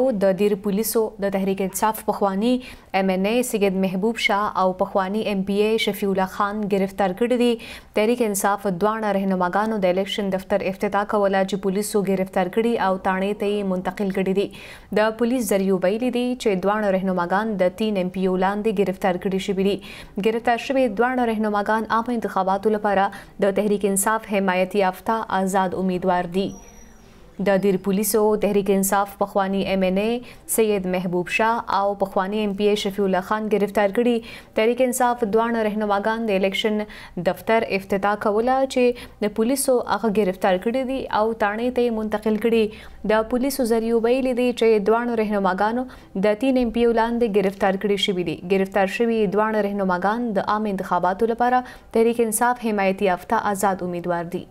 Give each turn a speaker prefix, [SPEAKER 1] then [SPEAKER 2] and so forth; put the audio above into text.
[SPEAKER 1] او د دیر پولیسو د تحریک انصاف پخوانی ایم ان ای سید محبوب شاه او پخوانی ایم پی ای شفیع الله خان گرفتار کړی دي تحریک انصاف دوانه رهنماګانو د الیکشن دفتر افتتاح کوله چې پولیسو گرفتار کړي او تانه ته منتقل کړي دي د پولیس ذریعہ ویلي دي چې دوانه رهنماګان د 3 ایم پی او لاندې گرفتار کړي شوی دي گرفتار شوی دوانه رهنماګان عام انتخاباتو لپاره د تحریک انصاف حمایتي یافته آزاد امیدوار دي د دیر پولیسو تحریک انصاف پخوانی ایم ان ای سید محبوب شاه او پخوانی ایم پی ای شفیع الله خان گرفتار کړي تحریک انصاف دوه رهنماګان د الیکشن دفتر افتتاح کوله چې د پولیسو هغه گرفتار کړي دي او تانې ته منتقل کړي د پولیسو ذریعہ ویل دي چې دوه رهنماګانو د تین ایم پی او لاندې گرفتار کړي شوی دي گرفتار شوی دوه رهنماګان د عام انتخاباتو لپاره تحریک انصاف حمایت یافته آزاد امیدوار دي